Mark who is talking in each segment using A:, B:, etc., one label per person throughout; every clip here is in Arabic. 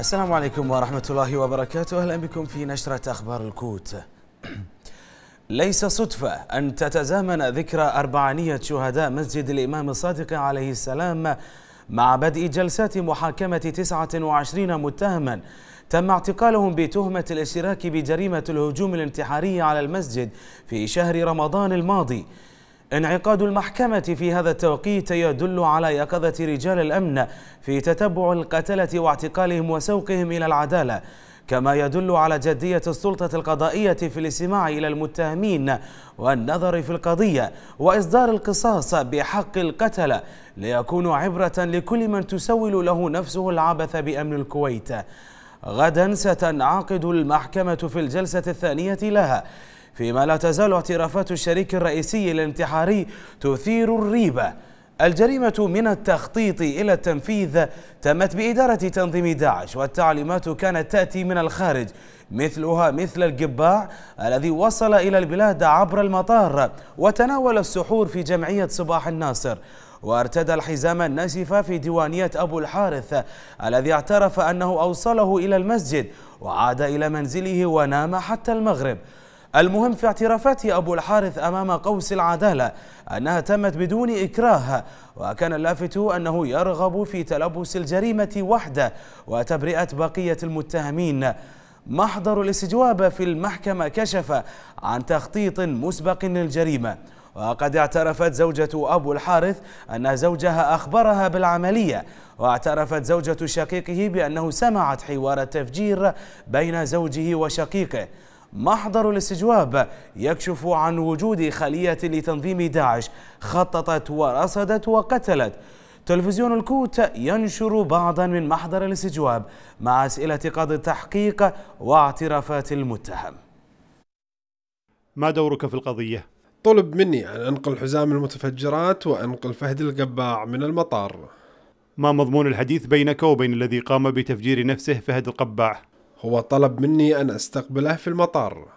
A: السلام عليكم ورحمة الله وبركاته أهلا بكم في نشرة أخبار الكوت ليس صدفة أن تتزامن ذكرى أربعانية شهداء مسجد الإمام الصادق عليه السلام مع بدء جلسات محاكمة 29 متهما تم اعتقالهم بتهمة الاشتراك بجريمة الهجوم الانتحاري على المسجد في شهر رمضان الماضي انعقاد المحكمة في هذا التوقيت يدل على يقظة رجال الأمن في تتبع القتلة واعتقالهم وسوقهم إلى العدالة كما يدل على جدية السلطة القضائية في الاستماع إلى المتهمين والنظر في القضية وإصدار القصاص بحق القتلة ليكون عبرة لكل من تسول له نفسه العبث بأمن الكويت غدا ستنعقد المحكمة في الجلسة الثانية لها فيما لا تزال اعترافات الشريك الرئيسي الانتحاري تثير الريبة الجريمة من التخطيط إلى التنفيذ تمت بإدارة تنظيم داعش والتعليمات كانت تأتي من الخارج مثلها مثل القباع الذي وصل إلى البلاد عبر المطار وتناول السحور في جمعية صباح الناصر وارتدى الحزام الناسف في ديوانية أبو الحارث الذي اعترف أنه أوصله إلى المسجد وعاد إلى منزله ونام حتى المغرب المهم في اعترافات أبو الحارث أمام قوس العدالة أنها تمت بدون إكراه وكان اللافت أنه يرغب في تلبس الجريمة وحده وتبرئة بقية المتهمين محضر الاستجواب في المحكمة كشف عن تخطيط مسبق للجريمة وقد اعترفت زوجة أبو الحارث أن زوجها أخبرها بالعملية واعترفت زوجة شقيقه بأنه سمعت حوار التفجير بين زوجه وشقيقه محضر الاستجواب يكشف عن وجود خلية لتنظيم داعش خططت ورصدت وقتلت تلفزيون الكوت ينشر بعضا من محضر الاستجواب مع أسئلة قاضي التحقيق واعترافات المتهم ما دورك في القضية؟
B: طلب مني أن أنقل حزام المتفجرات وأنقل فهد القباع من المطار ما مضمون الحديث بينك وبين الذي قام بتفجير نفسه فهد القباع؟ هو طلب مني أن أستقبله في المطار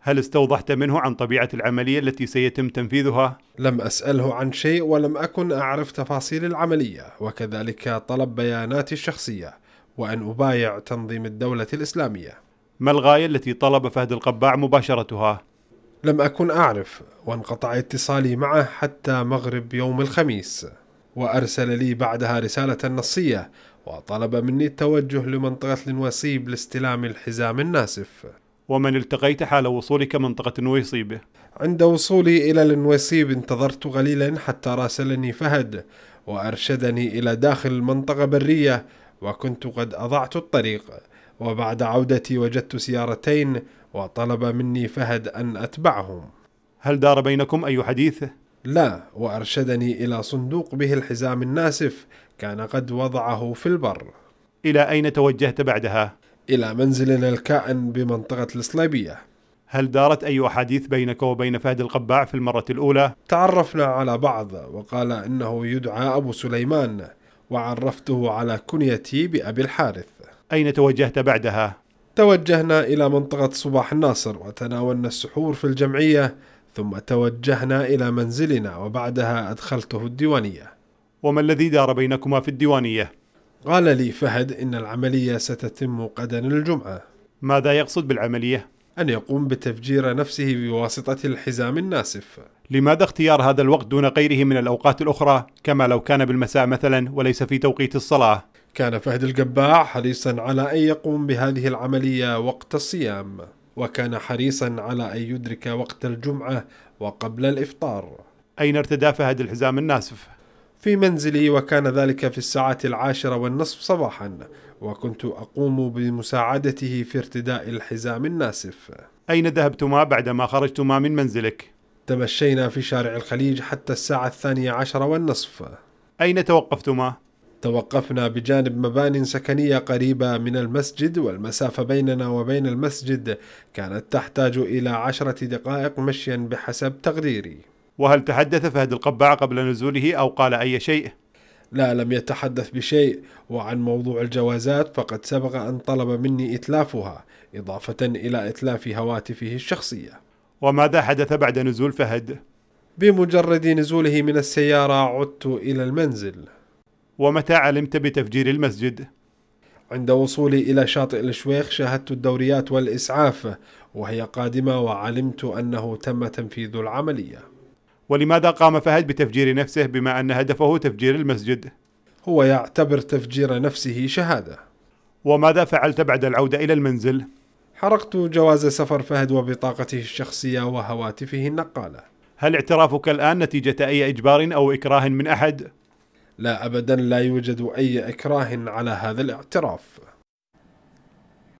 B: هل استوضحت منه عن طبيعة العملية التي سيتم تنفيذها؟ لم أسأله عن شيء ولم أكن أعرف تفاصيل العملية وكذلك طلب بياناتي الشخصية وأن أبايع تنظيم الدولة الإسلامية ما الغاية التي طلب فهد القباع مباشرتها؟ لم أكن أعرف وانقطع اتصالي معه حتى مغرب يوم الخميس وأرسل لي بعدها رسالة نصية وطلب مني التوجه لمنطقة النويصيب لاستلام الحزام الناسف ومن التقيت حال وصولك منطقة النويصيب؟ عند وصولي إلى النويصيب انتظرت قليلا حتى راسلني فهد وأرشدني إلى داخل المنطقة برية وكنت قد أضعت الطريق وبعد عودتي وجدت سيارتين وطلب مني فهد أن أتبعهم هل دار بينكم أي حديث؟ لا وارشدني الى صندوق به الحزام الناسف كان قد وضعه في البر الى اين توجهت بعدها الى منزلنا الكائن بمنطقه الصليبيه هل دارت أي أحاديث بينك وبين فهد القباع في المرة الأولى؟ تعرفنا على بعض وقال إنه يدعى أبو سليمان وعرفته على كنيتي بأبي الحارث أين توجهت بعدها؟ توجهنا إلى منطقة صباح الناصر وتناولنا السحور في الجمعية ثم توجهنا إلى منزلنا وبعدها أدخلته الديوانية وما الذي دار بينكما في الديوانية؟ قال لي فهد إن العملية ستتم غدا الجمعة ماذا يقصد بالعملية؟ أن يقوم بتفجير نفسه بواسطة الحزام الناسف لماذا اختيار هذا الوقت دون غيره من الأوقات الأخرى كما لو كان بالمساء مثلا وليس في توقيت الصلاة؟ كان فهد القباع حريصا على أن يقوم بهذه العملية وقت الصيام وكان حريصا على أن يدرك وقت الجمعة وقبل الإفطار أين ارتدى فهد الحزام الناسف؟ في منزلي وكان ذلك في الساعة العاشرة والنصف صباحا وكنت أقوم بمساعدته في ارتداء الحزام الناسف أين ذهبتما بعدما خرجتما من منزلك؟ تمشينا في شارع الخليج حتى الساعة الثانية عشرة والنصف أين توقفتما؟ توقفنا بجانب مبان سكنية قريبة من المسجد والمسافة بيننا وبين المسجد كانت تحتاج إلى عشرة دقائق مشيا بحسب تقديري وهل تحدث فهد القبعة قبل نزوله أو قال أي شيء؟ لا لم يتحدث بشيء وعن موضوع الجوازات فقد سبق أن طلب مني إتلافها إضافة إلى إتلاف هواتفه الشخصية وماذا حدث بعد نزول فهد؟ بمجرد نزوله من السيارة عدت إلى المنزل ومتى علمت بتفجير المسجد؟ عند وصولي إلى شاطئ الشويخ شاهدت الدوريات والإسعاف وهي قادمة وعلمت أنه تم تنفيذ العملية ولماذا قام فهد بتفجير نفسه بما أن هدفه تفجير المسجد؟ هو يعتبر تفجير نفسه شهادة وماذا فعلت بعد العودة إلى المنزل؟ حرقت جواز سفر فهد وبطاقته الشخصية وهواتفه النقالة هل اعترافك الآن نتيجة أي إجبار أو إكراه من أحد؟ لا أبدا لا يوجد أي إكراه على هذا الاعتراف